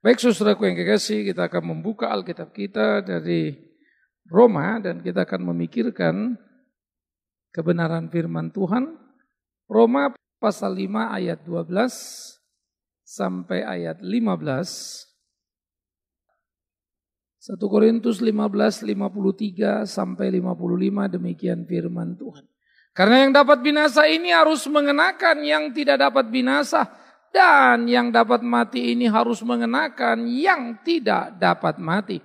Baik saudaraku yang kekasih, kita akan membuka Alkitab kita dari Roma dan kita akan memikirkan kebenaran firman Tuhan. Roma pasal 5 ayat 12 sampai ayat 15. 1 Korintus 15, 53 sampai 55 demikian firman Tuhan. Karena yang dapat binasa ini harus mengenakan yang tidak dapat binasa dan yang dapat mati ini harus mengenakan yang tidak dapat mati.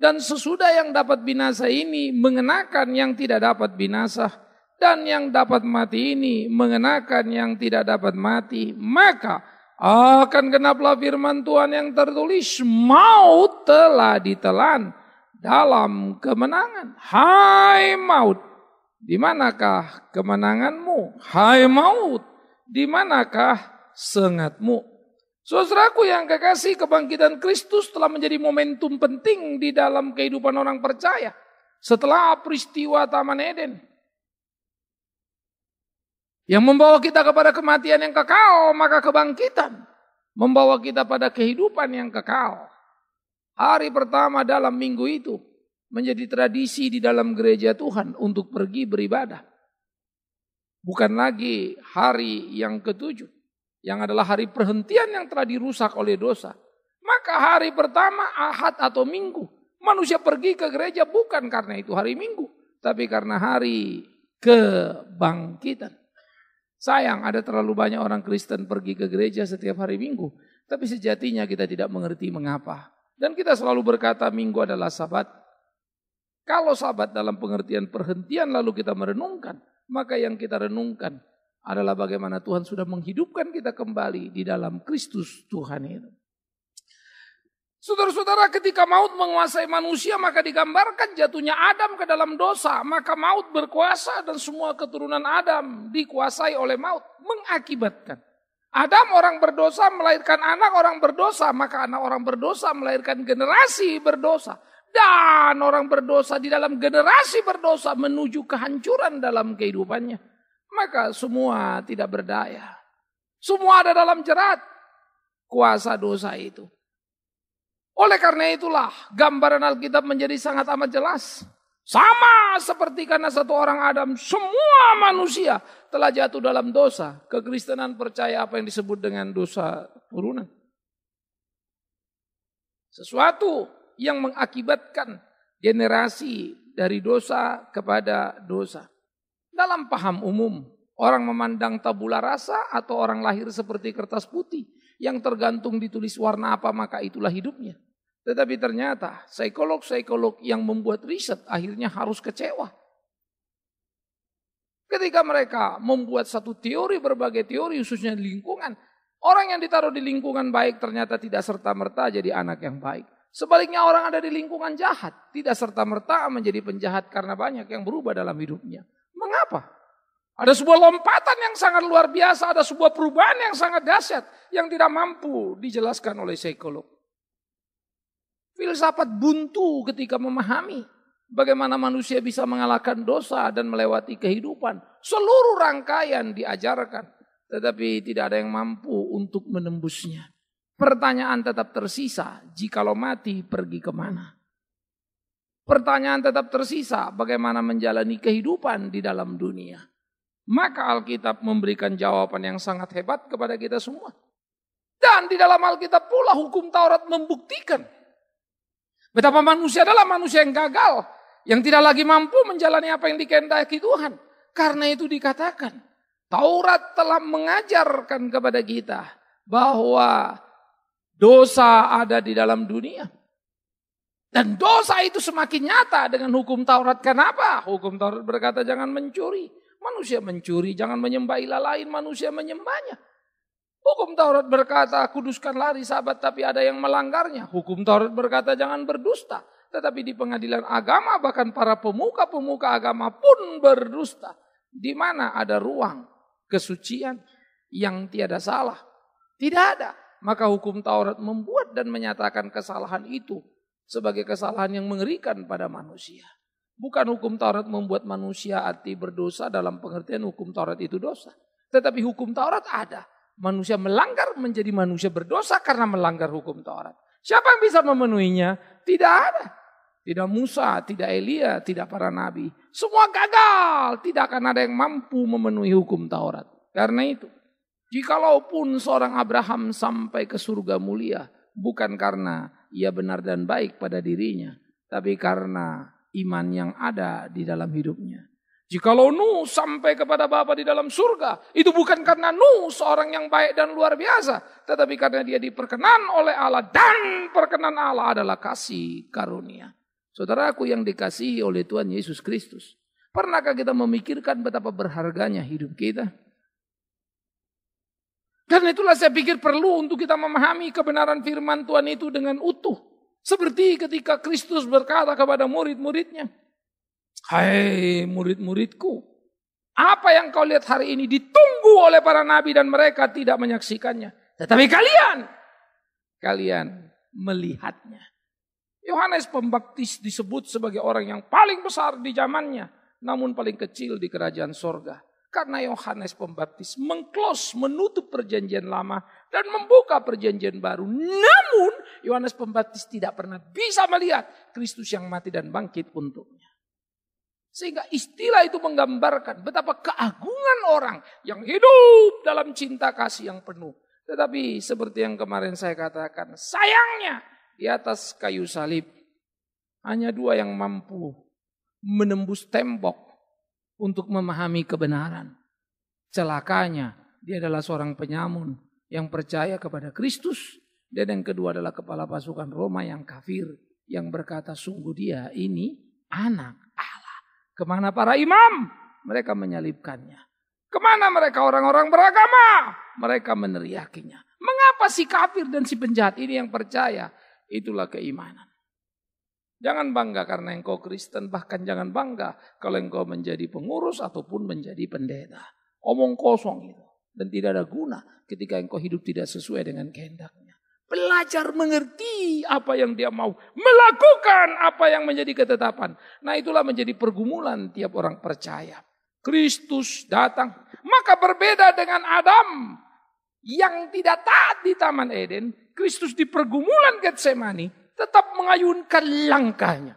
Dan sesudah yang dapat binasa ini mengenakan yang tidak dapat binasa. Dan yang dapat mati ini mengenakan yang tidak dapat mati. Maka akan genaplah firman Tuhan yang tertulis. Maut telah ditelan dalam kemenangan. Hai maut, di manakah kemenanganmu? Hai maut, di manakah sengatmu. Saudaraku yang kekasih kebangkitan Kristus telah menjadi momentum penting di dalam kehidupan orang percaya. Setelah peristiwa Taman Eden. Yang membawa kita kepada kematian yang kekal, maka kebangkitan membawa kita pada kehidupan yang kekal. Hari pertama dalam minggu itu menjadi tradisi di dalam gereja Tuhan untuk pergi beribadah. Bukan lagi hari yang ketujuh yang adalah hari perhentian yang telah dirusak oleh dosa. Maka hari pertama ahad atau minggu. Manusia pergi ke gereja bukan karena itu hari minggu. Tapi karena hari kebangkitan. Sayang ada terlalu banyak orang Kristen pergi ke gereja setiap hari minggu. Tapi sejatinya kita tidak mengerti mengapa. Dan kita selalu berkata minggu adalah sabat. Kalau sabat dalam pengertian perhentian lalu kita merenungkan. Maka yang kita renungkan adalah bagaimana Tuhan sudah menghidupkan kita kembali di dalam Kristus Tuhan itu. Saudara-saudara ketika maut menguasai manusia maka digambarkan jatuhnya Adam ke dalam dosa. Maka maut berkuasa dan semua keturunan Adam dikuasai oleh maut. Mengakibatkan. Adam orang berdosa melahirkan anak orang berdosa. Maka anak orang berdosa melahirkan generasi berdosa. Dan orang berdosa di dalam generasi berdosa menuju kehancuran dalam kehidupannya. Maka semua tidak berdaya. Semua ada dalam jerat kuasa dosa itu. Oleh karena itulah gambaran Alkitab menjadi sangat amat jelas. Sama seperti karena satu orang Adam, semua manusia telah jatuh dalam dosa. Kekristenan percaya apa yang disebut dengan dosa turunan. Sesuatu yang mengakibatkan generasi dari dosa kepada dosa dalam paham umum. Orang memandang tabula rasa atau orang lahir seperti kertas putih yang tergantung ditulis warna apa maka itulah hidupnya. Tetapi ternyata psikolog-psikolog yang membuat riset akhirnya harus kecewa. Ketika mereka membuat satu teori, berbagai teori khususnya di lingkungan, orang yang ditaruh di lingkungan baik ternyata tidak serta-merta jadi anak yang baik. Sebaliknya orang ada di lingkungan jahat, tidak serta-merta menjadi penjahat karena banyak yang berubah dalam hidupnya. Mengapa? Ada sebuah lompatan yang sangat luar biasa, ada sebuah perubahan yang sangat dahsyat yang tidak mampu dijelaskan oleh psikolog. Filsafat buntu ketika memahami bagaimana manusia bisa mengalahkan dosa dan melewati kehidupan. Seluruh rangkaian diajarkan, tetapi tidak ada yang mampu untuk menembusnya. Pertanyaan tetap tersisa, jikalau mati pergi kemana? pertanyaan tetap tersisa bagaimana menjalani kehidupan di dalam dunia. Maka Alkitab memberikan jawaban yang sangat hebat kepada kita semua. Dan di dalam Alkitab pula hukum Taurat membuktikan betapa manusia adalah manusia yang gagal, yang tidak lagi mampu menjalani apa yang dikehendaki Tuhan. Karena itu dikatakan, Taurat telah mengajarkan kepada kita bahwa dosa ada di dalam dunia dan dosa itu semakin nyata dengan hukum Taurat. Kenapa? Hukum Taurat berkata jangan mencuri. Manusia mencuri, jangan menyembah ilah lain, manusia menyembahnya. Hukum Taurat berkata kuduskanlah lari sabat tapi ada yang melanggarnya. Hukum Taurat berkata jangan berdusta. Tetapi di pengadilan agama bahkan para pemuka-pemuka agama pun berdusta. Di mana ada ruang kesucian yang tiada salah. Tidak ada. Maka hukum Taurat membuat dan menyatakan kesalahan itu sebagai kesalahan yang mengerikan pada manusia. Bukan hukum Taurat membuat manusia hati berdosa dalam pengertian hukum Taurat itu dosa. Tetapi hukum Taurat ada. Manusia melanggar menjadi manusia berdosa karena melanggar hukum Taurat. Siapa yang bisa memenuhinya? Tidak ada. Tidak Musa, tidak Elia, tidak para nabi. Semua gagal. Tidak akan ada yang mampu memenuhi hukum Taurat. Karena itu, jikalaupun seorang Abraham sampai ke surga mulia, bukan karena ia benar dan baik pada dirinya, tapi karena iman yang ada di dalam hidupnya. Jikalau Nuh sampai kepada Bapa di dalam surga, itu bukan karena Nuh seorang yang baik dan luar biasa, tetapi karena dia diperkenan oleh Allah dan perkenan Allah adalah kasih karunia. Saudara aku yang dikasihi oleh Tuhan Yesus Kristus, pernahkah kita memikirkan betapa berharganya hidup kita? Karena itulah saya pikir perlu untuk kita memahami kebenaran firman Tuhan itu dengan utuh. Seperti ketika Kristus berkata kepada murid-muridnya, Hai murid-muridku, apa yang kau lihat hari ini ditunggu oleh para nabi dan mereka tidak menyaksikannya. Tetapi kalian, kalian melihatnya. Yohanes Pembaptis disebut sebagai orang yang paling besar di zamannya, namun paling kecil di kerajaan sorga. Karena Yohanes Pembaptis mengklos, menutup perjanjian lama dan membuka perjanjian baru. Namun Yohanes Pembaptis tidak pernah bisa melihat Kristus yang mati dan bangkit untuknya. Sehingga istilah itu menggambarkan betapa keagungan orang yang hidup dalam cinta kasih yang penuh. Tetapi seperti yang kemarin saya katakan, sayangnya di atas kayu salib hanya dua yang mampu menembus tembok untuk memahami kebenaran. Celakanya, dia adalah seorang penyamun yang percaya kepada Kristus dan yang kedua adalah kepala pasukan Roma yang kafir yang berkata sungguh dia ini anak Allah. Kemana para imam? Mereka menyalibkannya. Kemana mereka orang-orang beragama? Mereka meneriakinya. Mengapa si kafir dan si penjahat ini yang percaya? Itulah keimanan. Jangan bangga karena engkau Kristen, bahkan jangan bangga kalau engkau menjadi pengurus ataupun menjadi pendeta. Omong kosong itu dan tidak ada guna ketika engkau hidup tidak sesuai dengan kehendaknya. Belajar mengerti apa yang dia mau, melakukan apa yang menjadi ketetapan. Nah, itulah menjadi pergumulan tiap orang percaya. Kristus datang, maka berbeda dengan Adam yang tidak taat di Taman Eden. Kristus di pergumulan Getsemani tetap mengayunkan langkahnya.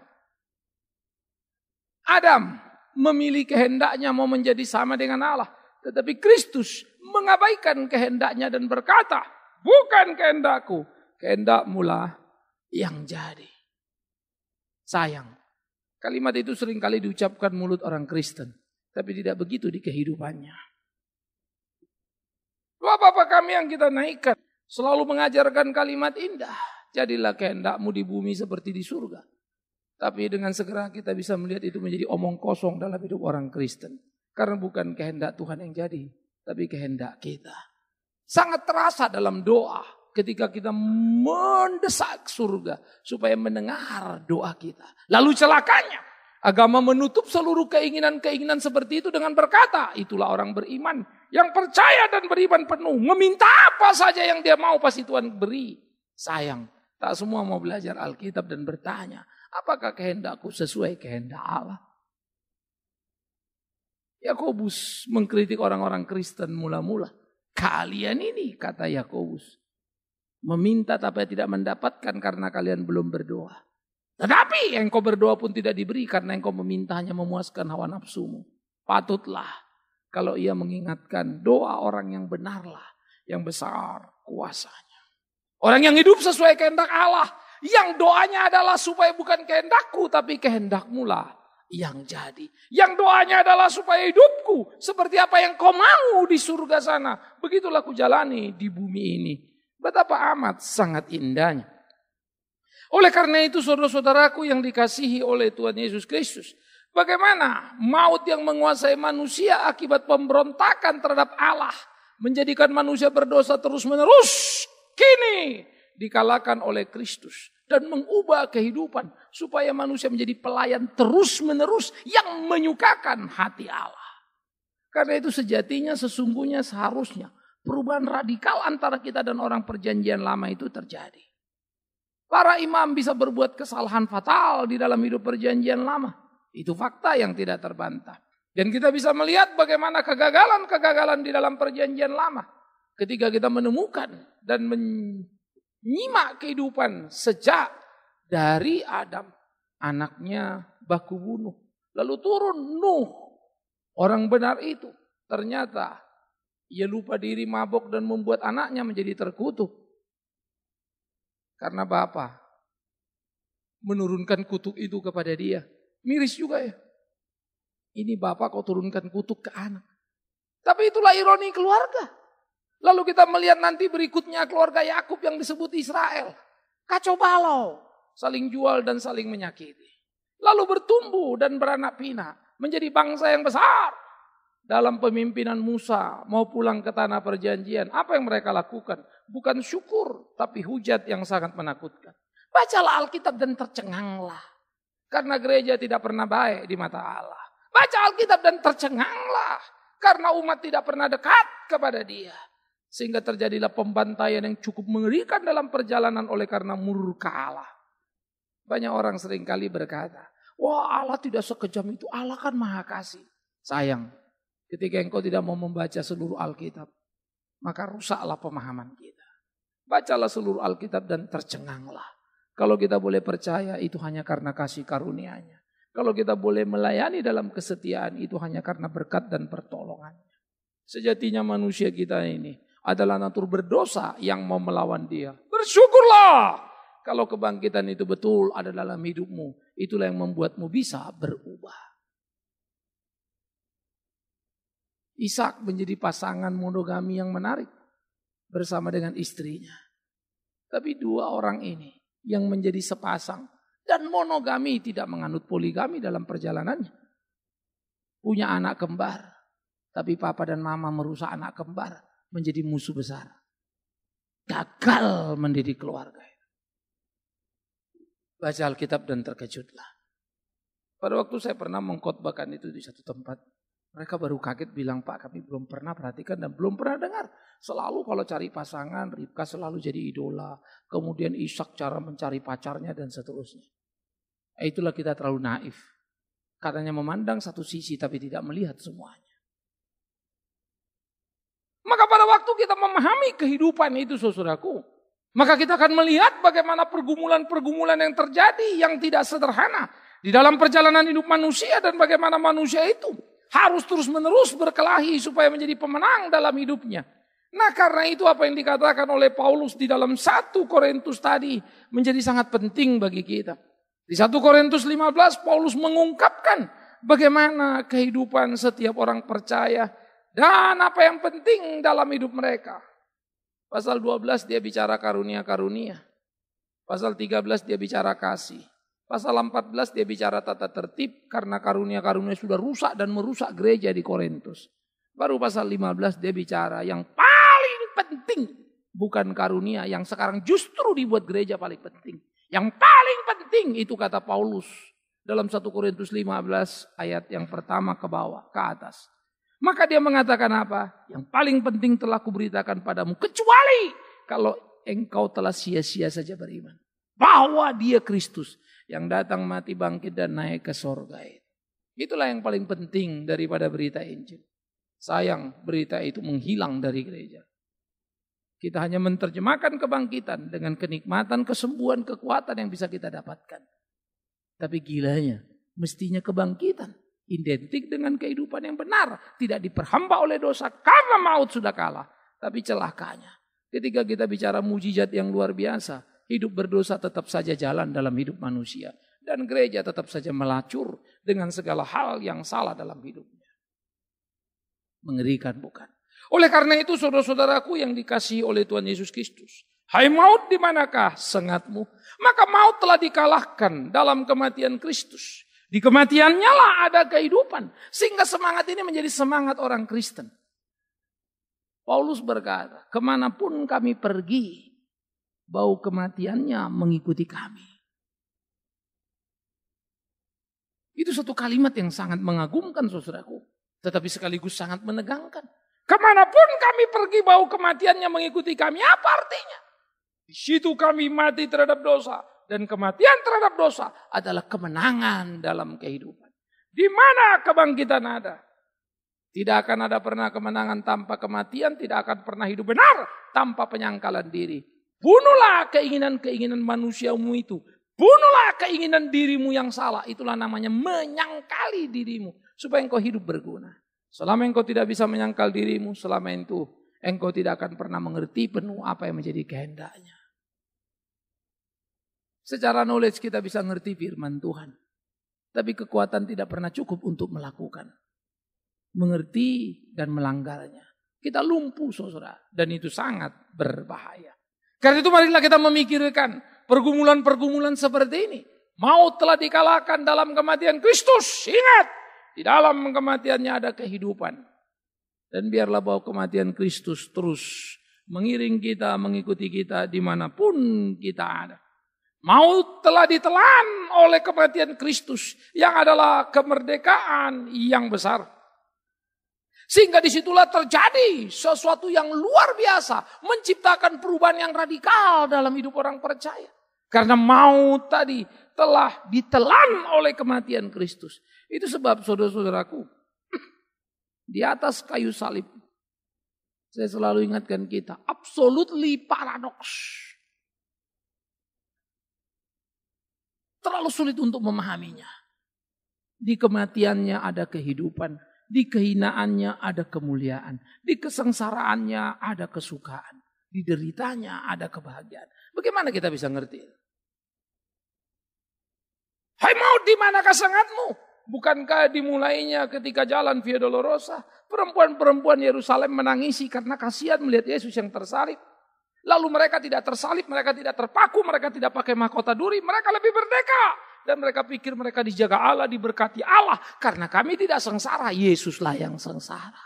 Adam memilih kehendaknya mau menjadi sama dengan Allah. Tetapi Kristus mengabaikan kehendaknya dan berkata, bukan kehendakku, kehendak mula yang jadi. Sayang, kalimat itu seringkali diucapkan mulut orang Kristen. Tapi tidak begitu di kehidupannya. Bapak-bapak kami yang kita naikkan selalu mengajarkan kalimat indah. Jadilah kehendakmu di bumi seperti di surga. Tapi dengan segera kita bisa melihat itu menjadi omong kosong dalam hidup orang Kristen. Karena bukan kehendak Tuhan yang jadi, tapi kehendak kita. Sangat terasa dalam doa ketika kita mendesak surga supaya mendengar doa kita. Lalu celakanya, agama menutup seluruh keinginan-keinginan seperti itu dengan berkata, itulah orang beriman yang percaya dan beriman penuh, meminta apa saja yang dia mau pasti Tuhan beri. Sayang, Tak semua mau belajar Alkitab dan bertanya, apakah kehendakku sesuai kehendak Allah? Yakobus mengkritik orang-orang Kristen mula-mula. Kalian ini, kata Yakobus, meminta tapi tidak mendapatkan karena kalian belum berdoa. Tetapi yang kau berdoa pun tidak diberi karena yang kau meminta hanya memuaskan hawa nafsumu. Patutlah kalau ia mengingatkan doa orang yang benarlah yang besar kuasanya. Orang yang hidup sesuai kehendak Allah. Yang doanya adalah supaya bukan kehendakku tapi kehendakmu lah yang jadi. Yang doanya adalah supaya hidupku seperti apa yang kau mau di surga sana. Begitulah ku jalani di bumi ini. Betapa amat sangat indahnya. Oleh karena itu saudara-saudaraku yang dikasihi oleh Tuhan Yesus Kristus. Bagaimana maut yang menguasai manusia akibat pemberontakan terhadap Allah menjadikan manusia berdosa terus-menerus kini dikalahkan oleh Kristus dan mengubah kehidupan supaya manusia menjadi pelayan terus-menerus yang menyukakan hati Allah. Karena itu sejatinya sesungguhnya seharusnya perubahan radikal antara kita dan orang perjanjian lama itu terjadi. Para imam bisa berbuat kesalahan fatal di dalam hidup perjanjian lama. Itu fakta yang tidak terbantah. Dan kita bisa melihat bagaimana kegagalan-kegagalan di dalam perjanjian lama. Ketika kita menemukan dan menyimak kehidupan sejak dari Adam anaknya baku bunuh. Lalu turun Nuh, orang benar itu. Ternyata ia lupa diri mabok dan membuat anaknya menjadi terkutuk. Karena bapa menurunkan kutuk itu kepada dia. Miris juga ya. Ini Bapak kau turunkan kutuk ke anak. Tapi itulah ironi keluarga. Lalu kita melihat nanti berikutnya keluarga Yakub yang disebut Israel. Kacau balau, saling jual dan saling menyakiti. Lalu bertumbuh dan beranak pinak, menjadi bangsa yang besar. Dalam pemimpinan Musa mau pulang ke tanah perjanjian, apa yang mereka lakukan? Bukan syukur, tapi hujat yang sangat menakutkan. Bacalah Alkitab dan tercenganglah. Karena gereja tidak pernah baik di mata Allah. Baca Alkitab dan tercenganglah. Karena umat tidak pernah dekat kepada dia. Sehingga terjadilah pembantaian yang cukup mengerikan dalam perjalanan oleh karena murka Allah. Banyak orang seringkali berkata, wah Allah tidak sekejam itu, Allah kan maha kasih. Sayang, ketika engkau tidak mau membaca seluruh Alkitab, maka rusaklah pemahaman kita. Bacalah seluruh Alkitab dan tercenganglah. Kalau kita boleh percaya itu hanya karena kasih karunia-Nya. Kalau kita boleh melayani dalam kesetiaan itu hanya karena berkat dan pertolongannya. Sejatinya manusia kita ini adalah natur berdosa yang mau melawan dia. Bersyukurlah kalau kebangkitan itu betul ada dalam hidupmu. Itulah yang membuatmu bisa berubah. Ishak menjadi pasangan monogami yang menarik bersama dengan istrinya. Tapi dua orang ini yang menjadi sepasang dan monogami tidak menganut poligami dalam perjalanannya. Punya anak kembar, tapi papa dan mama merusak anak kembar menjadi musuh besar. Gagal mendidik keluarga. Baca Alkitab dan terkejutlah. Pada waktu saya pernah mengkhotbahkan itu di satu tempat. Mereka baru kaget bilang, Pak kami belum pernah perhatikan dan belum pernah dengar. Selalu kalau cari pasangan, Ribka selalu jadi idola. Kemudian Ishak cara mencari pacarnya dan seterusnya. Eh, itulah kita terlalu naif. Katanya memandang satu sisi tapi tidak melihat semuanya. Maka pada waktu kita memahami kehidupan itu saudaraku, maka kita akan melihat bagaimana pergumulan-pergumulan yang terjadi yang tidak sederhana di dalam perjalanan hidup manusia dan bagaimana manusia itu harus terus-menerus berkelahi supaya menjadi pemenang dalam hidupnya. Nah karena itu apa yang dikatakan oleh Paulus di dalam 1 Korintus tadi menjadi sangat penting bagi kita. Di 1 Korintus 15 Paulus mengungkapkan bagaimana kehidupan setiap orang percaya dan apa yang penting dalam hidup mereka. Pasal 12 dia bicara karunia-karunia. Pasal 13 dia bicara kasih. Pasal 14 dia bicara tata tertib karena karunia-karunia sudah rusak dan merusak gereja di Korintus. Baru pasal 15 dia bicara yang paling penting bukan karunia yang sekarang justru dibuat gereja paling penting. Yang paling penting itu kata Paulus dalam 1 Korintus 15 ayat yang pertama ke bawah ke atas. Maka dia mengatakan apa? Yang paling penting telah kuberitakan padamu. Kecuali kalau engkau telah sia-sia saja beriman. Bahwa dia Kristus yang datang mati bangkit dan naik ke sorga itu. Itulah yang paling penting daripada berita Injil. Sayang berita itu menghilang dari gereja. Kita hanya menerjemahkan kebangkitan dengan kenikmatan, kesembuhan, kekuatan yang bisa kita dapatkan. Tapi gilanya, mestinya kebangkitan identik dengan kehidupan yang benar, tidak diperhamba oleh dosa karena maut sudah kalah. Tapi celakanya, ketika kita bicara mujizat yang luar biasa, hidup berdosa tetap saja jalan dalam hidup manusia dan gereja tetap saja melacur dengan segala hal yang salah dalam hidupnya. Mengerikan bukan? Oleh karena itu saudara-saudaraku yang dikasihi oleh Tuhan Yesus Kristus, Hai maut di manakah sengatmu? Maka maut telah dikalahkan dalam kematian Kristus. Di kematiannya lah ada kehidupan. Sehingga semangat ini menjadi semangat orang Kristen. Paulus berkata, kemanapun kami pergi, bau kematiannya mengikuti kami. Itu satu kalimat yang sangat mengagumkan saudaraku. Tetapi sekaligus sangat menegangkan. Kemanapun kami pergi bau kematiannya mengikuti kami. Apa artinya? Di situ kami mati terhadap dosa dan kematian terhadap dosa adalah kemenangan dalam kehidupan. Di mana kebangkitan ada? Tidak akan ada pernah kemenangan tanpa kematian, tidak akan pernah hidup benar tanpa penyangkalan diri. Bunuhlah keinginan-keinginan manusiamu itu. Bunuhlah keinginan dirimu yang salah. Itulah namanya menyangkali dirimu. Supaya engkau hidup berguna. Selama engkau tidak bisa menyangkal dirimu, selama itu engkau tidak akan pernah mengerti penuh apa yang menjadi kehendaknya. Secara knowledge kita bisa ngerti firman Tuhan. Tapi kekuatan tidak pernah cukup untuk melakukan. Mengerti dan melanggarnya. Kita lumpuh saudara. Dan itu sangat berbahaya. Karena itu marilah kita memikirkan pergumulan-pergumulan seperti ini. Mau telah dikalahkan dalam kematian Kristus. Ingat, di dalam kematiannya ada kehidupan. Dan biarlah bahwa kematian Kristus terus mengiring kita, mengikuti kita dimanapun kita ada. Maut telah ditelan oleh kematian Kristus yang adalah kemerdekaan yang besar. Sehingga disitulah terjadi sesuatu yang luar biasa. Menciptakan perubahan yang radikal dalam hidup orang percaya. Karena maut tadi telah ditelan oleh kematian Kristus. Itu sebab saudara-saudaraku. Di atas kayu salib. Saya selalu ingatkan kita. Absolutely paradoks. Terlalu sulit untuk memahaminya. Di kematiannya ada kehidupan, di kehinaannya ada kemuliaan, di kesengsaraannya ada kesukaan, di deritanya ada kebahagiaan. Bagaimana kita bisa ngerti? Hai mau di manakah sangatmu? Bukankah dimulainya ketika jalan Via Dolorosa, perempuan-perempuan Yerusalem menangisi karena kasihan melihat Yesus yang tersalib. Lalu mereka tidak tersalib, mereka tidak terpaku, mereka tidak pakai mahkota duri, mereka lebih merdeka. Dan mereka pikir mereka dijaga Allah, diberkati Allah. Karena kami tidak sengsara, Yesuslah yang sengsara.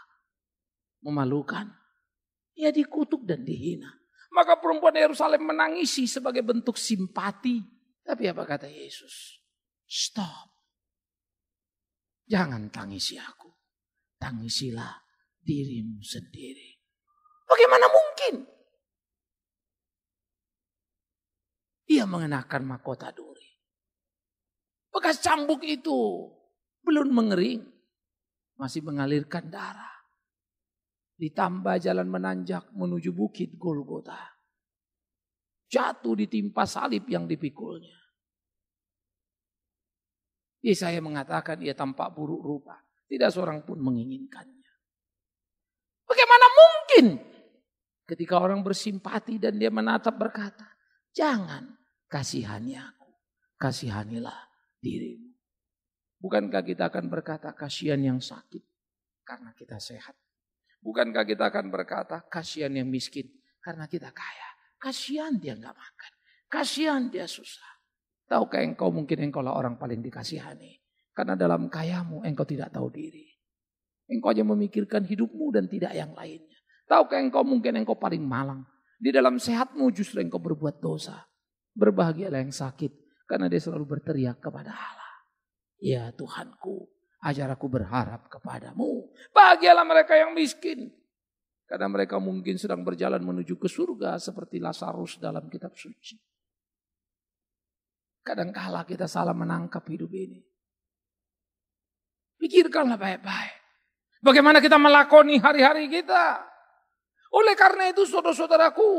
Memalukan. Ia dikutuk dan dihina. Maka perempuan Yerusalem menangisi sebagai bentuk simpati. Tapi apa kata Yesus? Stop. Jangan tangisi aku. Tangisilah dirimu sendiri. Bagaimana mungkin? Ia mengenakan mahkota duri. Bekas cambuk itu belum mengering. Masih mengalirkan darah. Ditambah jalan menanjak menuju bukit Golgota. Jatuh ditimpa salib yang dipikulnya. Yesaya mengatakan ia ya tampak buruk rupa. Tidak seorang pun menginginkannya. Bagaimana mungkin ketika orang bersimpati dan dia menatap berkata, jangan kasihani aku, kasihanilah dirimu. Bukankah kita akan berkata kasihan yang sakit karena kita sehat? Bukankah kita akan berkata kasihan yang miskin karena kita kaya? Kasihan dia nggak makan, kasihan dia susah. Tahukah engkau mungkin engkau lah orang paling dikasihani. Karena dalam kayamu engkau tidak tahu diri. Engkau hanya memikirkan hidupmu dan tidak yang lainnya. Tahukah engkau mungkin engkau paling malang. Di dalam sehatmu justru engkau berbuat dosa. Berbahagialah yang sakit karena dia selalu berteriak kepada Allah. Ya Tuhanku, ajar aku berharap kepadamu. Bahagialah mereka yang miskin. Karena mereka mungkin sedang berjalan menuju ke surga seperti Lazarus dalam kitab suci. Kadang Kadangkala kita salah menangkap hidup ini. Pikirkanlah baik-baik. Bagaimana kita melakoni hari-hari kita. Oleh karena itu saudara-saudaraku,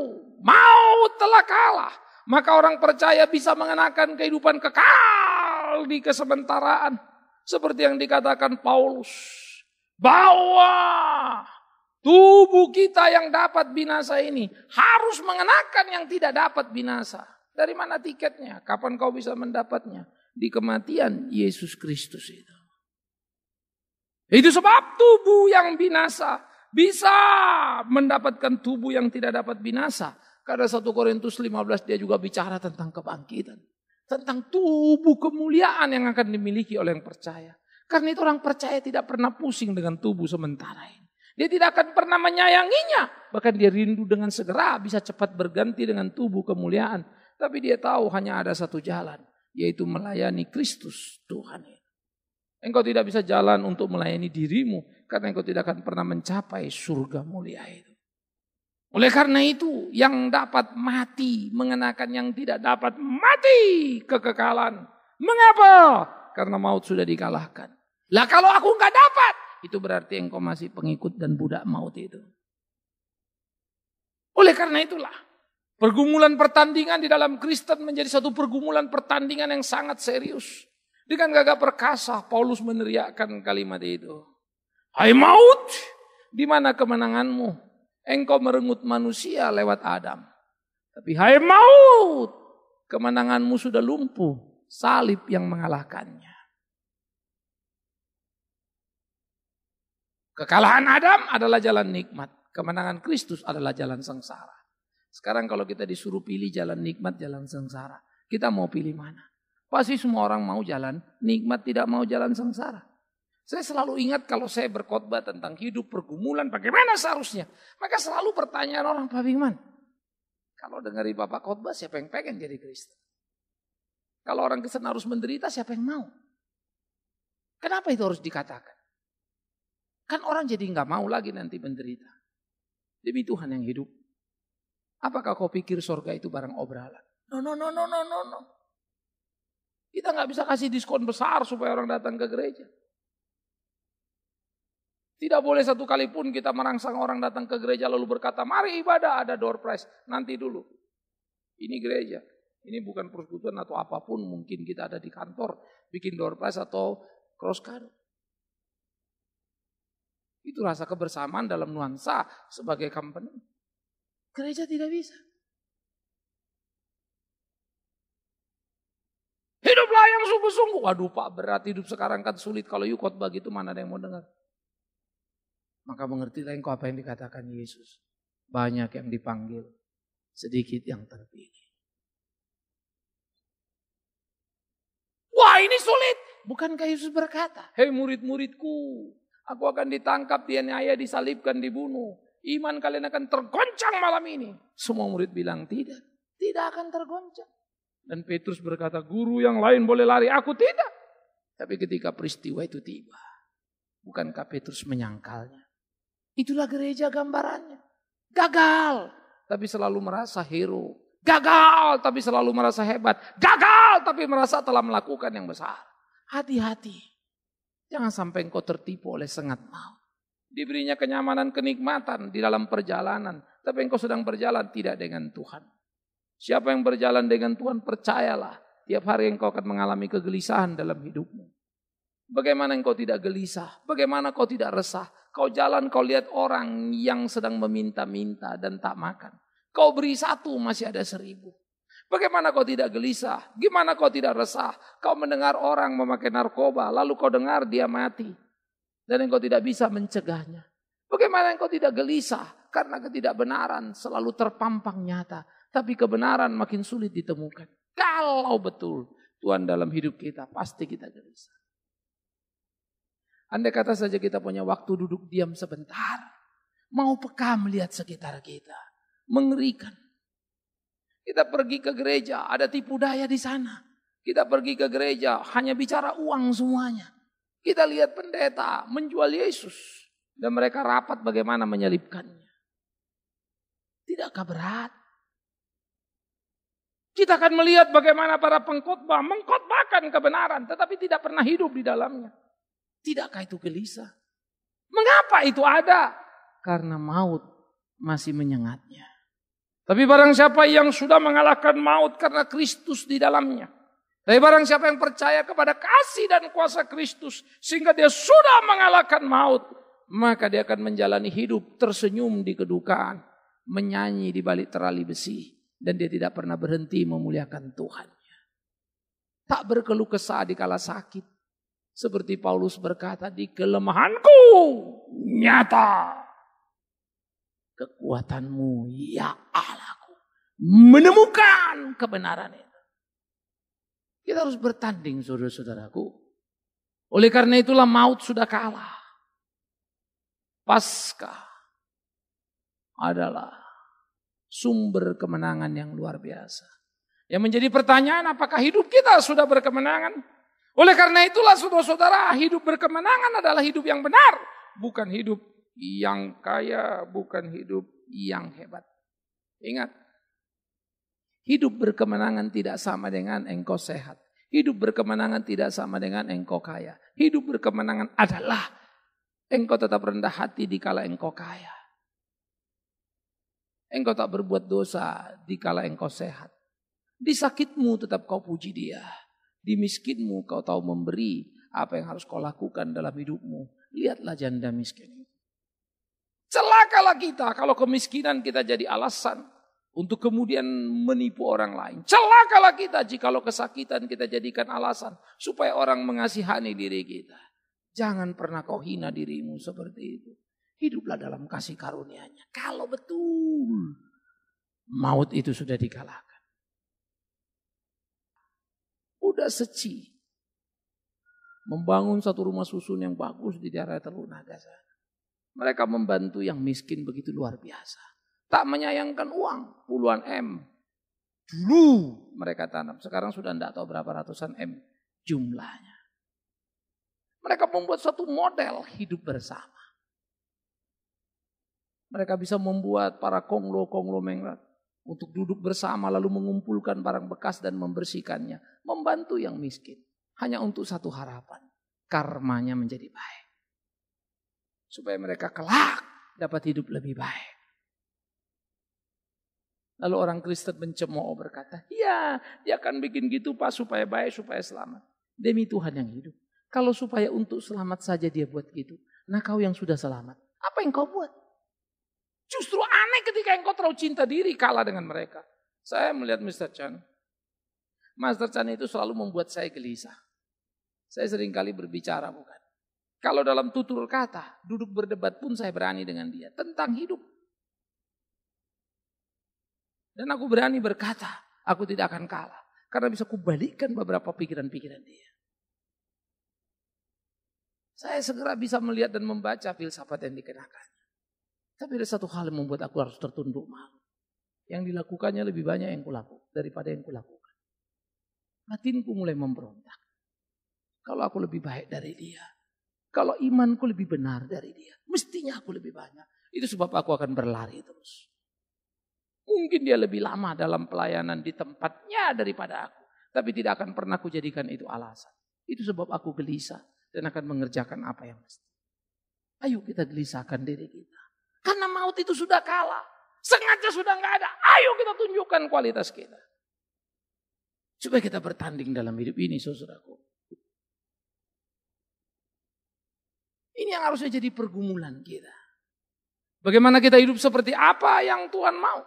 mau telah kalah. Maka orang percaya bisa mengenakan kehidupan kekal di kesementaraan. Seperti yang dikatakan Paulus. Bahwa tubuh kita yang dapat binasa ini harus mengenakan yang tidak dapat binasa. Dari mana tiketnya? Kapan kau bisa mendapatnya? Di kematian Yesus Kristus itu. Itu sebab tubuh yang binasa bisa mendapatkan tubuh yang tidak dapat binasa karena satu Korintus 15 dia juga bicara tentang kebangkitan. Tentang tubuh kemuliaan yang akan dimiliki oleh yang percaya. Karena itu orang percaya tidak pernah pusing dengan tubuh sementara ini. Dia tidak akan pernah menyayanginya. Bahkan dia rindu dengan segera bisa cepat berganti dengan tubuh kemuliaan. Tapi dia tahu hanya ada satu jalan. Yaitu melayani Kristus Tuhan. Engkau tidak bisa jalan untuk melayani dirimu. Karena engkau tidak akan pernah mencapai surga mulia itu. Oleh karena itu, yang dapat mati mengenakan yang tidak dapat mati kekekalan. Mengapa? Karena maut sudah dikalahkan. Lah kalau aku nggak dapat, itu berarti engkau masih pengikut dan budak maut itu. Oleh karena itulah, pergumulan pertandingan di dalam Kristen menjadi satu pergumulan pertandingan yang sangat serius. Dengan gagah perkasa, Paulus meneriakkan kalimat itu. Hai maut, di mana kemenanganmu? Engkau merenggut manusia lewat Adam. Tapi hai maut, kemenanganmu sudah lumpuh, salib yang mengalahkannya. Kekalahan Adam adalah jalan nikmat, kemenangan Kristus adalah jalan sengsara. Sekarang kalau kita disuruh pilih jalan nikmat, jalan sengsara, kita mau pilih mana? Pasti semua orang mau jalan nikmat, tidak mau jalan sengsara. Saya selalu ingat kalau saya berkhotbah tentang hidup pergumulan bagaimana seharusnya. Maka selalu pertanyaan orang Pak Bingman. Kalau dengar Bapak khotbah siapa yang pengen jadi Kristen? Kalau orang Kristen harus menderita siapa yang mau? Kenapa itu harus dikatakan? Kan orang jadi nggak mau lagi nanti menderita. Demi Tuhan yang hidup. Apakah kau pikir sorga itu barang obrolan? No, no, no, no, no, no, no. Kita nggak bisa kasih diskon besar supaya orang datang ke gereja. Tidak boleh satu kali pun kita merangsang orang datang ke gereja lalu berkata, mari ibadah, ada door prize, nanti dulu. Ini gereja, ini bukan persekutuan atau apapun mungkin kita ada di kantor, bikin door prize atau cross card. Itu rasa kebersamaan dalam nuansa sebagai company. Gereja tidak bisa. Hiduplah yang sungguh-sungguh. Waduh pak berat hidup sekarang kan sulit. Kalau you khotbah gitu mana ada yang mau dengar. Maka mengertilah engkau apa yang dikatakan Yesus. Banyak yang dipanggil, sedikit yang terpilih. Wah ini sulit. Bukankah Yesus berkata, Hei murid-muridku, aku akan ditangkap, dianiaya, disalibkan, dibunuh. Iman kalian akan tergoncang malam ini. Semua murid bilang, tidak. Tidak akan tergoncang. Dan Petrus berkata, guru yang lain boleh lari, aku tidak. Tapi ketika peristiwa itu tiba, bukankah Petrus menyangkalnya? Itulah gereja gambarannya. Gagal, tapi selalu merasa hero. Gagal, tapi selalu merasa hebat. Gagal, tapi merasa telah melakukan yang besar. Hati-hati. Jangan sampai engkau tertipu oleh sengat maut. Diberinya kenyamanan, kenikmatan di dalam perjalanan. Tapi engkau sedang berjalan tidak dengan Tuhan. Siapa yang berjalan dengan Tuhan, percayalah. Tiap hari engkau akan mengalami kegelisahan dalam hidupmu. Bagaimana engkau tidak gelisah? Bagaimana kau tidak resah? Kau jalan, kau lihat orang yang sedang meminta-minta dan tak makan. Kau beri satu, masih ada seribu. Bagaimana kau tidak gelisah? Gimana kau tidak resah? Kau mendengar orang memakai narkoba, lalu kau dengar dia mati. Dan engkau tidak bisa mencegahnya. Bagaimana engkau tidak gelisah? Karena ketidakbenaran selalu terpampang nyata. Tapi kebenaran makin sulit ditemukan. Kalau betul Tuhan dalam hidup kita, pasti kita gelisah. Andai kata saja kita punya waktu duduk diam sebentar. Mau peka melihat sekitar kita. Mengerikan. Kita pergi ke gereja, ada tipu daya di sana. Kita pergi ke gereja, hanya bicara uang semuanya. Kita lihat pendeta menjual Yesus. Dan mereka rapat bagaimana menyelipkannya. Tidakkah berat? Kita akan melihat bagaimana para pengkhotbah mengkhotbahkan kebenaran tetapi tidak pernah hidup di dalamnya. Tidakkah itu gelisah? Mengapa itu ada? Karena maut masih menyengatnya. Tapi barang siapa yang sudah mengalahkan maut karena Kristus di dalamnya. Tapi barang siapa yang percaya kepada kasih dan kuasa Kristus sehingga dia sudah mengalahkan maut, maka dia akan menjalani hidup tersenyum di kedukaan, menyanyi di balik terali besi dan dia tidak pernah berhenti memuliakan Tuhan. Tak berkeluh kesah di kala sakit, seperti Paulus berkata di kelemahanku nyata. Kekuatanmu ya Allahku menemukan kebenaran itu. Kita harus bertanding saudara-saudaraku. Oleh karena itulah maut sudah kalah. pasca adalah sumber kemenangan yang luar biasa. Yang menjadi pertanyaan apakah hidup kita sudah berkemenangan? Oleh karena itulah saudara-saudara hidup berkemenangan adalah hidup yang benar. Bukan hidup yang kaya, bukan hidup yang hebat. Ingat, hidup berkemenangan tidak sama dengan engkau sehat. Hidup berkemenangan tidak sama dengan engkau kaya. Hidup berkemenangan adalah engkau tetap rendah hati di kala engkau kaya. Engkau tak berbuat dosa di kala engkau sehat. Di sakitmu tetap kau puji dia. Di miskinmu kau tahu memberi apa yang harus kau lakukan dalam hidupmu. Lihatlah janda miskin itu. Celakalah kita kalau kemiskinan kita jadi alasan untuk kemudian menipu orang lain. Celakalah kita jikalau kesakitan kita jadikan alasan supaya orang mengasihani diri kita. Jangan pernah kau hina dirimu seperti itu. Hiduplah dalam kasih karunia-Nya. Kalau betul maut itu sudah dikalahkan. Udah seci. Membangun satu rumah susun yang bagus di daerah Teluk Naga sana. Mereka membantu yang miskin begitu luar biasa. Tak menyayangkan uang, puluhan M. Dulu mereka tanam, sekarang sudah tidak tahu berapa ratusan M jumlahnya. Mereka membuat satu model hidup bersama. Mereka bisa membuat para konglo-konglo mengrat untuk duduk bersama lalu mengumpulkan barang bekas dan membersihkannya, membantu yang miskin hanya untuk satu harapan, karmanya menjadi baik. Supaya mereka kelak dapat hidup lebih baik. Lalu orang Kristen mencemooh berkata, "Ya, dia akan bikin gitu Pak supaya baik, supaya selamat." Demi Tuhan yang hidup. Kalau supaya untuk selamat saja dia buat gitu, nah kau yang sudah selamat, apa yang kau buat? Justru aneh ketika engkau terlalu cinta diri kalah dengan mereka. Saya melihat Mr. Chan. Master Chan itu selalu membuat saya gelisah. Saya sering kali berbicara bukan. Kalau dalam tutur kata, duduk berdebat pun saya berani dengan dia tentang hidup. Dan aku berani berkata, aku tidak akan kalah. Karena bisa kubalikan beberapa pikiran-pikiran dia. Saya segera bisa melihat dan membaca filsafat yang dikenakan. Tapi ada satu hal yang membuat aku harus tertunduk malu. Yang dilakukannya lebih banyak yang kulakukan daripada yang kulakukan. Batinku mulai memberontak. Kalau aku lebih baik dari dia. Kalau imanku lebih benar dari dia. Mestinya aku lebih banyak. Itu sebab aku akan berlari terus. Mungkin dia lebih lama dalam pelayanan di tempatnya daripada aku. Tapi tidak akan pernah kujadikan itu alasan. Itu sebab aku gelisah dan akan mengerjakan apa yang mesti. Ayo kita gelisahkan diri kita. Karena maut itu sudah kalah. Sengaja sudah nggak ada. Ayo kita tunjukkan kualitas kita. Supaya kita bertanding dalam hidup ini, saudaraku. Ini yang harusnya jadi pergumulan kita. Bagaimana kita hidup seperti apa yang Tuhan mau.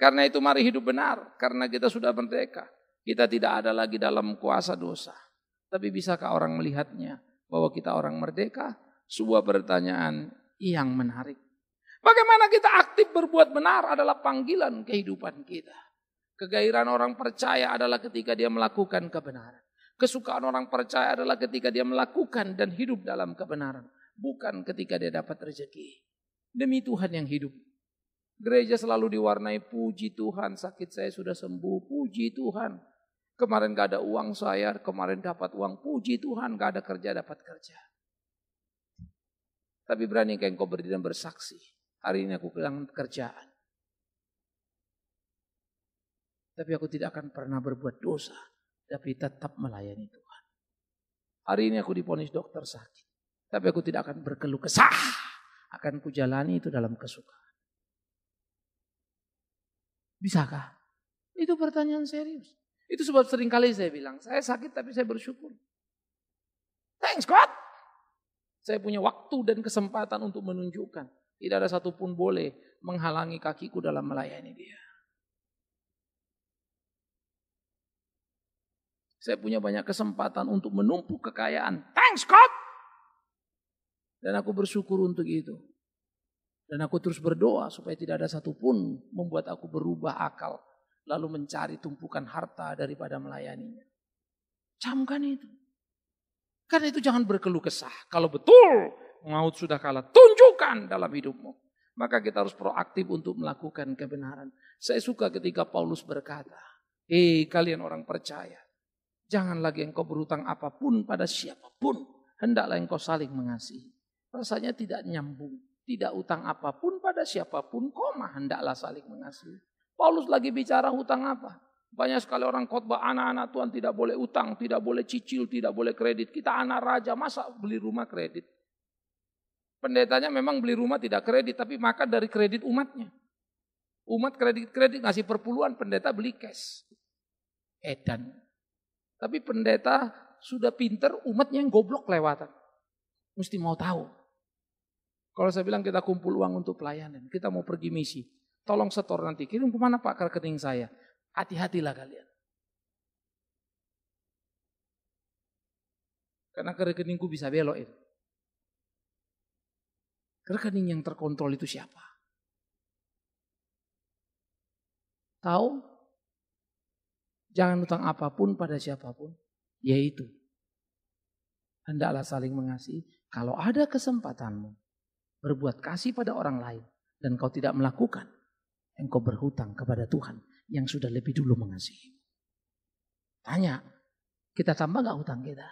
Karena itu mari hidup benar. Karena kita sudah merdeka. Kita tidak ada lagi dalam kuasa dosa. Tapi bisakah orang melihatnya bahwa kita orang merdeka? Sebuah pertanyaan yang menarik. Bagaimana kita aktif berbuat benar adalah panggilan kehidupan kita. Kegairan orang percaya adalah ketika dia melakukan kebenaran. Kesukaan orang percaya adalah ketika dia melakukan dan hidup dalam kebenaran. Bukan ketika dia dapat rezeki. Demi Tuhan yang hidup. Gereja selalu diwarnai puji Tuhan, sakit saya sudah sembuh, puji Tuhan. Kemarin gak ada uang saya, kemarin dapat uang, puji Tuhan, gak ada kerja dapat kerja. Tapi berani engkau berdiri dan bersaksi hari ini aku kehilangan pekerjaan. Tapi aku tidak akan pernah berbuat dosa, tapi tetap melayani Tuhan. Hari ini aku diponis dokter sakit, tapi aku tidak akan berkeluh kesah. Akan kujalani itu dalam kesukaan. Bisakah? Itu pertanyaan serius. Itu sebab sering kali saya bilang, saya sakit tapi saya bersyukur. Thanks God. Saya punya waktu dan kesempatan untuk menunjukkan tidak ada satupun boleh menghalangi kakiku dalam melayani dia. Saya punya banyak kesempatan untuk menumpuk kekayaan. Thanks God! Dan aku bersyukur untuk itu. Dan aku terus berdoa supaya tidak ada satupun membuat aku berubah akal. Lalu mencari tumpukan harta daripada melayaninya. Camkan itu. Karena itu jangan berkeluh kesah. Kalau betul maut sudah kalah. Tunjukkan dalam hidupmu. Maka kita harus proaktif untuk melakukan kebenaran. Saya suka ketika Paulus berkata, hei kalian orang percaya, jangan lagi engkau berhutang apapun pada siapapun. Hendaklah engkau saling mengasihi. Rasanya tidak nyambung. Tidak utang apapun pada siapapun, koma hendaklah saling mengasihi. Paulus lagi bicara hutang apa? Banyak sekali orang khotbah anak-anak Tuhan tidak boleh utang, tidak boleh cicil, tidak boleh kredit. Kita anak raja, masa beli rumah kredit? pendetanya memang beli rumah tidak kredit, tapi makan dari kredit umatnya. Umat kredit-kredit ngasih perpuluhan, pendeta beli cash. Edan. Tapi pendeta sudah pinter, umatnya yang goblok lewatan. Mesti mau tahu. Kalau saya bilang kita kumpul uang untuk pelayanan, kita mau pergi misi. Tolong setor nanti, kirim kemana pak ke rekening saya. Hati-hatilah kalian. Karena ke rekeningku bisa belok itu. Rekening yang terkontrol itu siapa? Tahu? Jangan utang apapun pada siapapun, yaitu hendaklah saling mengasihi. Kalau ada kesempatanmu berbuat kasih pada orang lain dan kau tidak melakukan, engkau berhutang kepada Tuhan yang sudah lebih dulu mengasihi. Tanya, kita tambah gak hutang kita?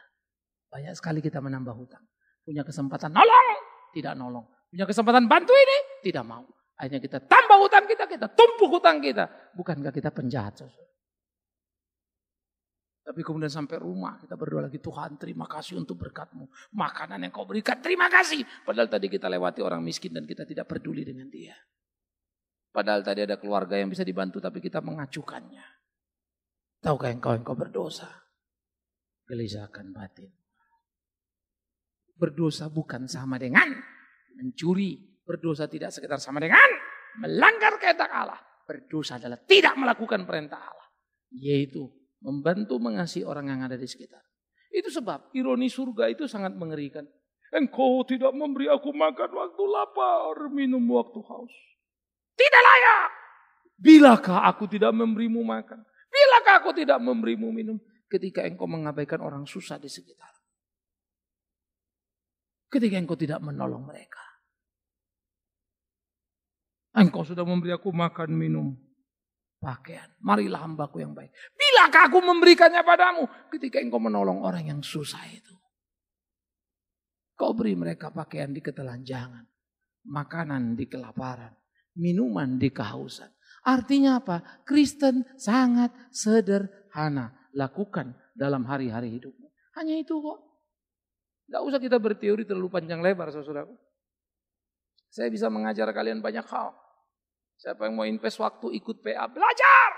Banyak sekali kita menambah hutang. Punya kesempatan nolong, tidak nolong. Punya kesempatan bantu ini? Tidak mau. hanya kita tambah hutang kita, kita tumpuk hutang kita. Bukankah kita penjahat? Tapi kemudian sampai rumah kita berdoa lagi, Tuhan terima kasih untuk berkatmu. Makanan yang kau berikan, terima kasih. Padahal tadi kita lewati orang miskin dan kita tidak peduli dengan dia. Padahal tadi ada keluarga yang bisa dibantu tapi kita mengacukannya. Tahukah engkau engkau berdosa? Gelisahkan batin. Berdosa bukan sama dengan Mencuri berdosa tidak sekedar sama dengan melanggar kehendak Allah. Berdosa adalah tidak melakukan perintah Allah. Yaitu membantu mengasihi orang yang ada di sekitar. Itu sebab ironi surga itu sangat mengerikan. Engkau tidak memberi aku makan waktu lapar, minum waktu haus. Tidak layak. Bilakah aku tidak memberimu makan? Bilakah aku tidak memberimu minum? Ketika engkau mengabaikan orang susah di sekitar. Ketika engkau tidak menolong mereka. Engkau sudah memberi aku makan, minum, pakaian. Marilah hambaku yang baik. Bila aku memberikannya padamu? Ketika engkau menolong orang yang susah itu. Kau beri mereka pakaian di ketelanjangan. Makanan di kelaparan. Minuman di kehausan. Artinya apa? Kristen sangat sederhana. Lakukan dalam hari-hari hidupmu. Hanya itu kok. Gak usah kita berteori terlalu panjang lebar saudaraku. Saya bisa mengajar kalian banyak hal. Siapa yang mau invest waktu ikut PA, belajar.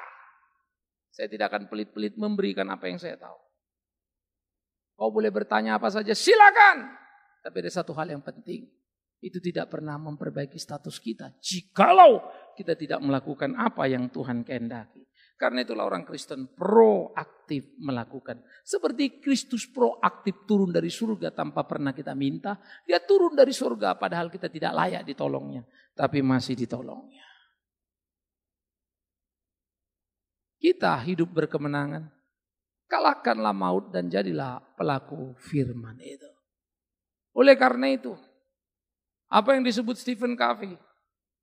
Saya tidak akan pelit-pelit memberikan apa yang saya tahu. Kau boleh bertanya apa saja, silakan. Tapi ada satu hal yang penting. Itu tidak pernah memperbaiki status kita. Jikalau kita tidak melakukan apa yang Tuhan kehendaki. Karena itulah orang Kristen proaktif melakukan. Seperti Kristus proaktif turun dari surga tanpa pernah kita minta. Dia turun dari surga padahal kita tidak layak ditolongnya. Tapi masih ditolongnya. Kita hidup berkemenangan. Kalahkanlah maut dan jadilah pelaku firman itu. Oleh karena itu, apa yang disebut Stephen Covey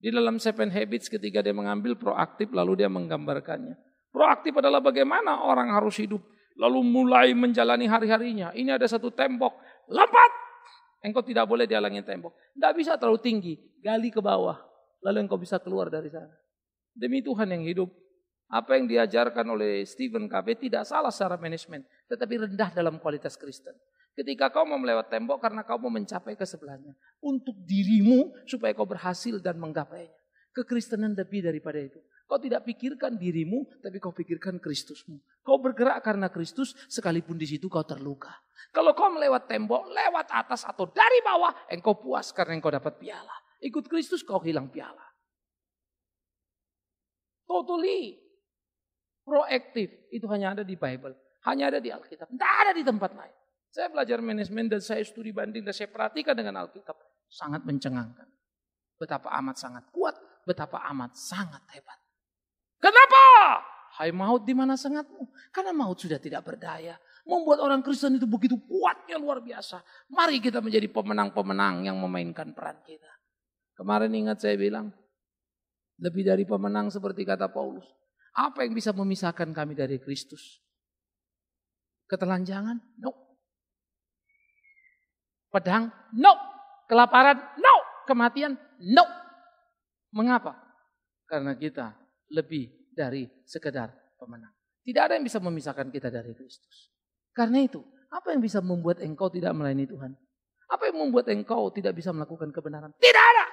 di dalam Seven Habits ketika dia mengambil proaktif lalu dia menggambarkannya. Proaktif adalah bagaimana orang harus hidup lalu mulai menjalani hari-harinya. Ini ada satu tembok, lompat. Engkau tidak boleh dialangi tembok. Tidak bisa terlalu tinggi, gali ke bawah. Lalu engkau bisa keluar dari sana. Demi Tuhan yang hidup, apa yang diajarkan oleh Stephen Covey tidak salah secara manajemen, tetapi rendah dalam kualitas Kristen. Ketika kau mau melewati tembok karena kau mau mencapai ke sebelahnya. Untuk dirimu supaya kau berhasil dan menggapainya. Kekristenan lebih daripada itu. Kau tidak pikirkan dirimu, tapi kau pikirkan Kristusmu. Kau bergerak karena Kristus, sekalipun di situ kau terluka. Kalau kau melewat tembok, lewat atas atau dari bawah, engkau puas karena engkau dapat piala. Ikut Kristus, kau hilang piala. Totally proaktif. Itu hanya ada di Bible. Hanya ada di Alkitab. Tidak ada di tempat lain. Saya belajar manajemen dan saya studi banding dan saya perhatikan dengan Alkitab. Sangat mencengangkan. Betapa amat sangat kuat. Betapa amat sangat hebat. Kenapa? Hai maut di mana sangatmu? Karena maut sudah tidak berdaya. Membuat orang Kristen itu begitu kuatnya luar biasa. Mari kita menjadi pemenang-pemenang yang memainkan peran kita. Kemarin ingat saya bilang, lebih dari pemenang seperti kata Paulus. Apa yang bisa memisahkan kami dari Kristus? Ketelanjangan? No. Pedang? No. Kelaparan? No. Kematian? No. Mengapa? Karena kita lebih dari sekedar pemenang. Tidak ada yang bisa memisahkan kita dari Kristus. Karena itu, apa yang bisa membuat engkau tidak melayani Tuhan? Apa yang membuat engkau tidak bisa melakukan kebenaran? Tidak ada.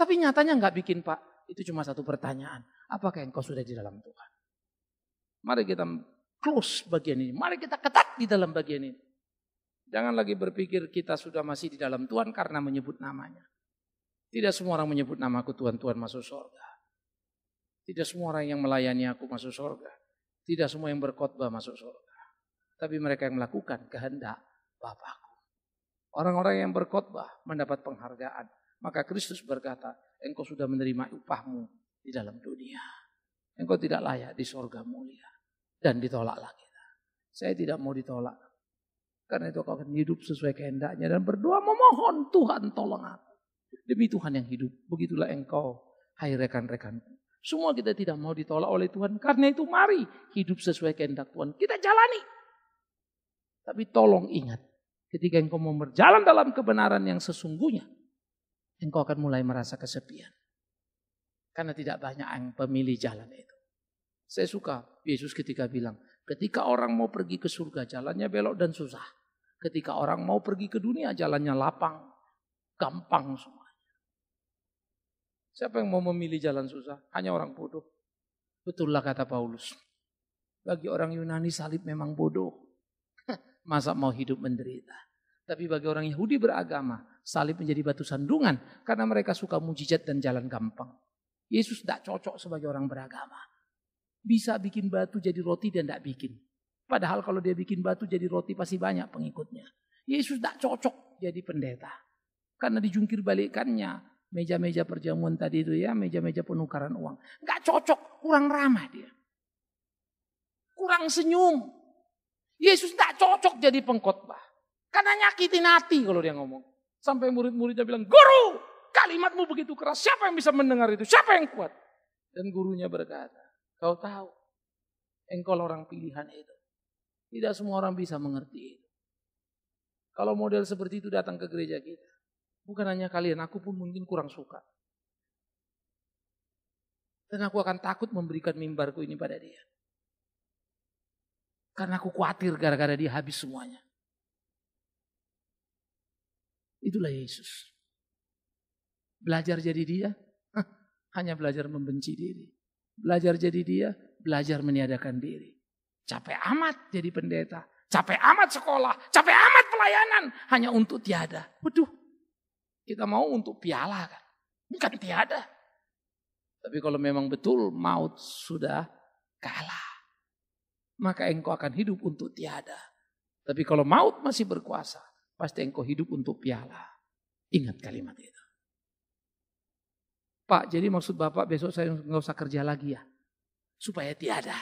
Tapi nyatanya nggak bikin pak. Itu cuma satu pertanyaan. Apakah engkau sudah di dalam Tuhan? Mari kita close bagian ini. Mari kita ketat di dalam bagian ini. Jangan lagi berpikir kita sudah masih di dalam Tuhan karena menyebut namanya. Tidak semua orang menyebut namaku Tuhan, Tuhan masuk surga. Tidak semua orang yang melayani aku masuk surga. Tidak semua yang berkhotbah masuk surga. Tapi mereka yang melakukan kehendak Bapakku. Orang-orang yang berkhotbah mendapat penghargaan. Maka Kristus berkata, engkau sudah menerima upahmu di dalam dunia. Engkau tidak layak di surga mulia dan ditolak lagi. Saya tidak mau ditolak. Karena itu kau akan hidup sesuai kehendaknya dan berdoa memohon Tuhan tolong aku. Demi Tuhan yang hidup, begitulah engkau, hai rekan rekan Semua kita tidak mau ditolak oleh Tuhan. Karena itu mari hidup sesuai kehendak Tuhan. Kita jalani. Tapi tolong ingat, ketika engkau mau berjalan dalam kebenaran yang sesungguhnya, engkau akan mulai merasa kesepian. Karena tidak banyak yang pemilih jalan itu. Saya suka Yesus ketika bilang, ketika orang mau pergi ke surga jalannya belok dan susah. Ketika orang mau pergi ke dunia jalannya lapang, gampang semuanya. Siapa yang mau memilih jalan susah? Hanya orang bodoh. Betul lah kata Paulus. Bagi orang Yunani salib memang bodoh. Masa mau hidup menderita? Tapi bagi orang Yahudi beragama, salib menjadi batu sandungan karena mereka suka mujizat dan jalan gampang. Yesus tidak cocok sebagai orang beragama bisa bikin batu jadi roti dan tidak bikin. Padahal kalau dia bikin batu jadi roti pasti banyak pengikutnya. Yesus tidak cocok jadi pendeta. Karena dijungkir balikannya meja-meja perjamuan tadi itu ya, meja-meja penukaran uang. Nggak cocok, kurang ramah dia. Kurang senyum. Yesus tidak cocok jadi pengkhotbah. Karena nyakitin hati kalau dia ngomong. Sampai murid-muridnya bilang, Guru, kalimatmu begitu keras, siapa yang bisa mendengar itu? Siapa yang kuat? Dan gurunya berkata, Kau tahu, engkau orang pilihan itu. Tidak semua orang bisa mengerti itu. Kalau model seperti itu datang ke gereja kita, bukan hanya kalian, aku pun mungkin kurang suka. Dan aku akan takut memberikan mimbarku ini pada dia. Karena aku khawatir gara-gara dia habis semuanya. Itulah Yesus. Belajar jadi dia, hanya belajar membenci diri. Belajar jadi dia, belajar meniadakan diri. Capek amat jadi pendeta. Capek amat sekolah, capek amat pelayanan. Hanya untuk tiada. Waduh, kita mau untuk piala kan. Bukan tiada. Tapi kalau memang betul maut sudah kalah. Maka engkau akan hidup untuk tiada. Tapi kalau maut masih berkuasa, pasti engkau hidup untuk piala. Ingat kalimat itu. Pak, jadi maksud Bapak besok saya nggak usah kerja lagi ya. Supaya tiada.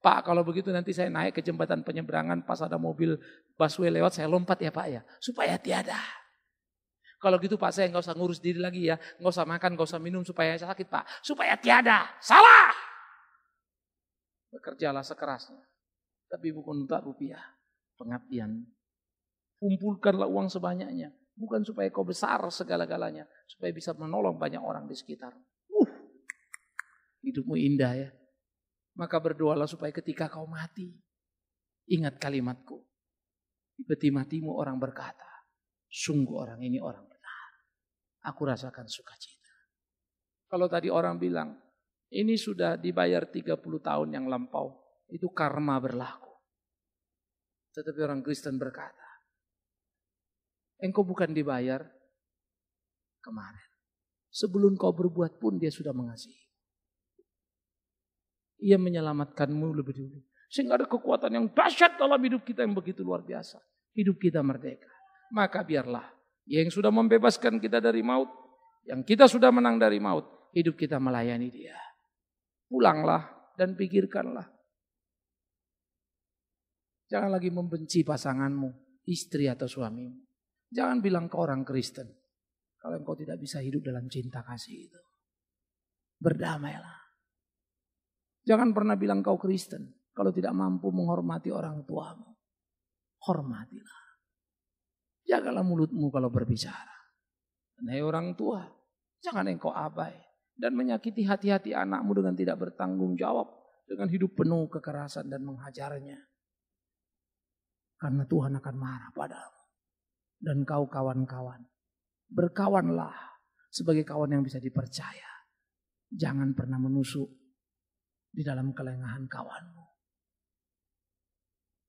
Pak, kalau begitu nanti saya naik ke jembatan penyeberangan pas ada mobil busway lewat, saya lompat ya Pak ya. Supaya tiada. Kalau gitu Pak, saya nggak usah ngurus diri lagi ya. Nggak usah makan, nggak usah minum supaya saya sakit Pak. Supaya tiada. Salah! Bekerjalah sekerasnya. Tapi bukan untuk rupiah. Pengabdian. Kumpulkanlah uang sebanyaknya Bukan supaya kau besar segala-galanya. Supaya bisa menolong banyak orang di sekitar. Uh, hidupmu indah ya. Maka berdoalah supaya ketika kau mati. Ingat kalimatku. Di peti matimu orang berkata. Sungguh orang ini orang benar. Aku rasakan sukacita. Kalau tadi orang bilang. Ini sudah dibayar 30 tahun yang lampau. Itu karma berlaku. Tetapi orang Kristen berkata Engkau bukan dibayar kemarin. Sebelum kau berbuat pun dia sudah mengasihi. Ia menyelamatkanmu lebih dulu. Sehingga ada kekuatan yang dahsyat dalam hidup kita yang begitu luar biasa. Hidup kita merdeka. Maka biarlah yang sudah membebaskan kita dari maut. Yang kita sudah menang dari maut. Hidup kita melayani dia. Pulanglah dan pikirkanlah. Jangan lagi membenci pasanganmu, istri atau suamimu. Jangan bilang ke orang Kristen. Kalau engkau tidak bisa hidup dalam cinta kasih itu. Berdamailah. Jangan pernah bilang kau Kristen. Kalau tidak mampu menghormati orang tuamu. Hormatilah. Jagalah mulutmu kalau berbicara. Dan orang tua. Jangan engkau abai. Dan menyakiti hati-hati anakmu dengan tidak bertanggung jawab. Dengan hidup penuh kekerasan dan menghajarnya. Karena Tuhan akan marah padamu dan kau kawan-kawan. Berkawanlah sebagai kawan yang bisa dipercaya. Jangan pernah menusuk di dalam kelengahan kawanmu.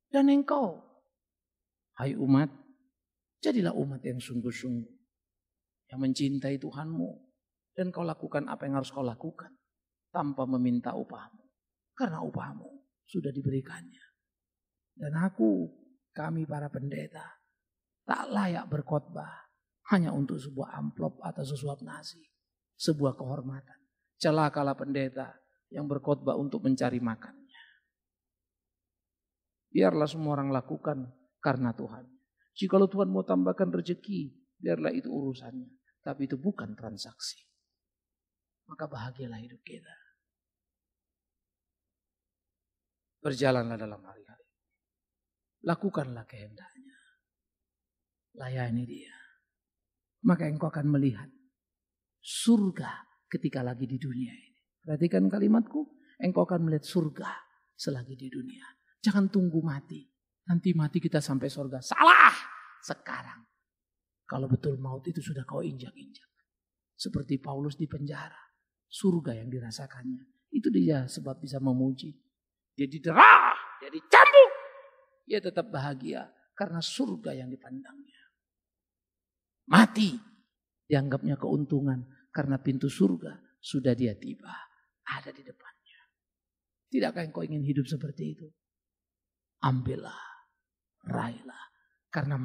Dan engkau, hai umat, jadilah umat yang sungguh-sungguh. Yang mencintai Tuhanmu. Dan kau lakukan apa yang harus kau lakukan. Tanpa meminta upahmu. Karena upahmu sudah diberikannya. Dan aku, kami para pendeta, tak layak berkhotbah hanya untuk sebuah amplop atau sesuap nasi, sebuah kehormatan. Celakalah pendeta yang berkhotbah untuk mencari makannya. Biarlah semua orang lakukan karena Tuhan. Jika Tuhan mau tambahkan rezeki, biarlah itu urusannya. Tapi itu bukan transaksi. Maka bahagialah hidup kita. Berjalanlah dalam hari-hari. Lakukanlah kehendaknya layani dia. Maka engkau akan melihat surga ketika lagi di dunia ini. Perhatikan kalimatku, engkau akan melihat surga selagi di dunia. Jangan tunggu mati. Nanti mati kita sampai surga. Salah sekarang. Kalau betul maut itu sudah kau injak-injak. Seperti Paulus di penjara. Surga yang dirasakannya. Itu dia sebab bisa memuji. Dia diderah, dia dicambuk. Dia tetap bahagia karena surga yang dipandangnya mati dianggapnya keuntungan karena pintu surga sudah dia tiba ada di depannya. Tidakkah engkau ingin hidup seperti itu? Ambillah, raihlah karena